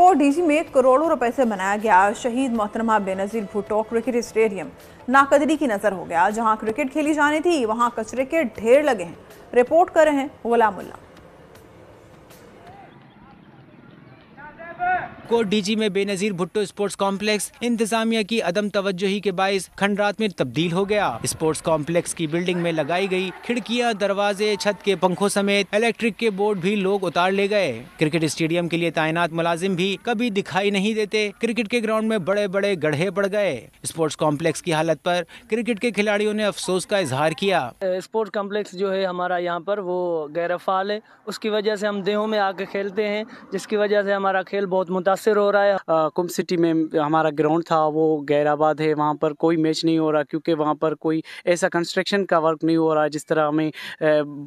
को में करोड़ों रुपए से बनाया गया शहीद मोहतरमा बेनजीर भुट्टो क्रिकेट स्टेडियम नाकदरी की नज़र हो गया जहां क्रिकेट खेली जानी थी वहां कचरे के ढेर लगे हैं रिपोर्ट कर रहे हैं उल्ला कोट डीजी में बेनजीर भुट्टो स्पोर्ट्स कॉम्प्लेक्स इंतजामिया की अदम तवज्जोही के बायस खंडरात में तब्दील हो गया स्पोर्ट्स कॉम्प्लेक्स की बिल्डिंग में लगाई गई खिड़कियां दरवाजे छत के पंखों समेत इलेक्ट्रिक के बोर्ड भी लोग उतार ले गए क्रिकेट स्टेडियम के लिए तैनात मुलाजिम भी कभी दिखाई नहीं देते क्रिकेट के ग्राउंड में बड़े बड़े गढ़े पड़ गए स्पोर्ट्स कॉम्प्लेक्स की हालत पर क्रिकेट के खिलाड़ियों ने अफसोस का इजहार किया स्पोर्ट्स कॉम्प्लेक्स जो है हमारा यहाँ पर वो गैरफाल है उसकी वजह से हम देहों में आके खेलते हैं जिसकी वजह से हमारा खेल बहुत मुताबिक मुतासर हो रहा है कुंभ सिटी में हमारा ग्राउंड था वो गैराबाद है वहाँ पर कोई मैच नहीं हो रहा क्योंकि वहाँ पर कोई ऐसा कंस्ट्रक्शन का वर्क नहीं हो रहा जिस तरह हमें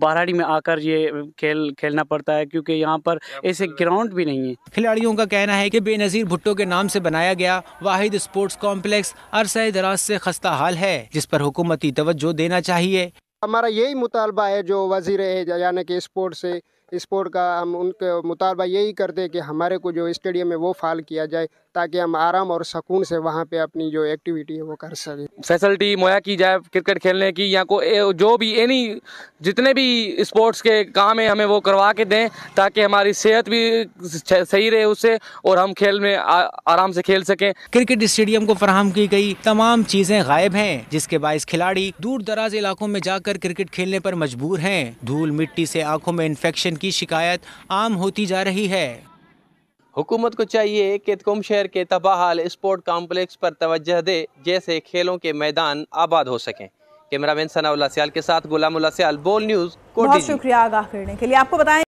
बाराड़ी में आकर ये खेल खेलना पड़ता है क्योंकि यहाँ पर ऐसे ग्राउंड भी नहीं है खिलाड़ियों का कहना है कि बेनज़ीर भुट्टो के नाम से बनाया गया वाहिद स्पोर्ट्स कॉम्प्लेक्स अरसा दराज से खस्ता हाल है जिस पर हुकूमती तवज्जो देना चाहिए हमारा यही मुतालबा है जो वजीर है यानी कि स्पोर्ट्स स्पोर्ट का हम उनके मुतालबा यही करते हैं कि हमारे को जो स्टेडियम है वो फाल किया जाए ताकि हम आराम और सुकून से वहाँ पे अपनी जो एक्टिविटी है वो कर सकें फैसिलिटी मुहैया की जाए क्रिकेट खेलने की या को जो भी एनी जितने भी स्पोर्ट्स के काम है हमें वो करवा के दें ताकि हमारी सेहत भी सही रहे उससे और हम खेल में आ, आराम से खेल सकें क्रिकेट स्टेडियम को फराहम की गई तमाम चीजें गायब हैं जिसके बायस खिलाड़ी दूर दराज इलाकों में जाकर क्रिकेट खेलने पर मजबूर हैं धूल मिट्टी से आंखों में इन्फेक्शन की शिकायत आम होती जा रही है हुकूमत को चाहिए कि कुम शहर के तबाहाल स्पोर्ट कॉम्प्लेक्स पर तवज्जह दे जैसे खेलों के मैदान आबाद हो सकें कैमरामैन सनाउल्ला सियाल के साथ गुलाम उल्ला सियाल बोल न्यूज़ बहुत शुक्रिया आगाह करने के लिए आपको बताएं